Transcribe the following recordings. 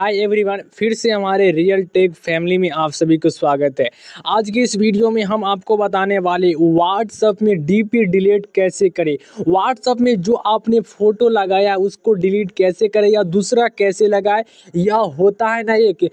hi everyone फिर से हमारे रियल टेक फैमिली में आप सभी को स्वागत है आज की इस वीडियो में हम आपको बताने वाले व्हाट्सअप में डीपी डिलीट कैसे करें व्हाट्सअप में जो आपने फ़ोटो लगाया उसको डिलीट कैसे करें या दूसरा कैसे लगाए या होता है ना एक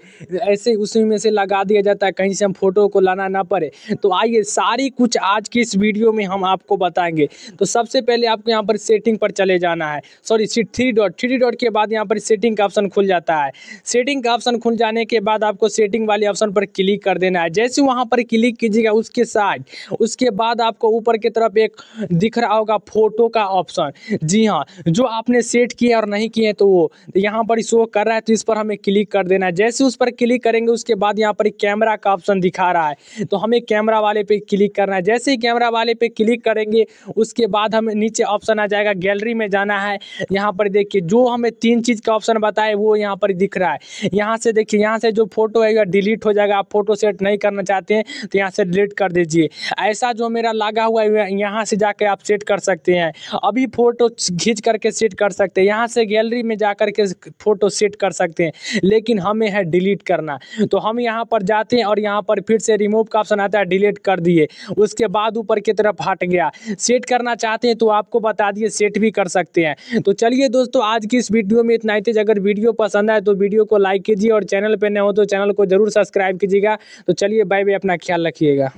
ऐसे उसी में से लगा दिया जाता है कहीं से हम फोटो को लाना ना पड़े तो आइए सारी कुछ आज की इस वीडियो में हम आपको बताएँगे तो सबसे पहले आपको यहाँ पर सेटिंग पर चले जाना है sorry three dot three dot के बाद यहाँ पर सेटिंग का ऑप्शन खुल जाता है सेटिंग का ऑप्शन खुल जाने के बाद आपको सेटिंग वाले ऑप्शन पर क्लिक कर देना है जैसे वहाँ पर क्लिक कीजिएगा उसके साथ उसके बाद आपको ऊपर की तरफ एक दिख रहा होगा फोटो का ऑप्शन जी हाँ जो आपने सेट किए और नहीं किए तो वो यहाँ पर शो कर रहा है तो इस पर हमें क्लिक कर देना है जैसे उस पर क्लिक करेंगे उसके बाद यहाँ पर कैमरा का ऑप्शन दिखा रहा है तो हमें कैमरा वाले पर क्लिक करना है जैसे ही कैमरा वाले पे क्लिक करेंगे उसके बाद हमें नीचे ऑप्शन आ जाएगा गैलरी में जाना है यहाँ पर देखिए जो हमें तीन चीज़ का ऑप्शन बताए वो यहाँ पर दिख रहा है रहा है यहाँ से देखिए यहाँ से जो फोटो है डिलीट हो जाएगा आप फोटो सेट नहीं करना चाहते हैं तो यहाँ से डिलीट कर दीजिए ऐसा जो मेरा लगा हुआ है यहाँ से जाके आप सेट कर सकते हैं अभी फोटो खींच करके सेट कर सकते हैं यहाँ से गैलरी में जा करके फोटो सेट कर सकते हैं लेकिन हमें है डिलीट करना तो हम यहाँ पर जाते हैं और यहाँ पर फिर से रिमूव का ऑप्शन आता है डिलीट कर दिए उसके बाद ऊपर की तरफ हट गया सेट करना चाहते हैं तो आपको बता दिए सेट भी कर सकते हैं तो चलिए दोस्तों आज की इस वीडियो में इतना ही अगर वीडियो पसंद आए तो वीडियो वीडियो को लाइक कीजिए और चैनल पर नए हो तो चैनल को ज़रूर सब्सक्राइब कीजिएगा तो चलिए बाय बाय अपना ख्याल रखिएगा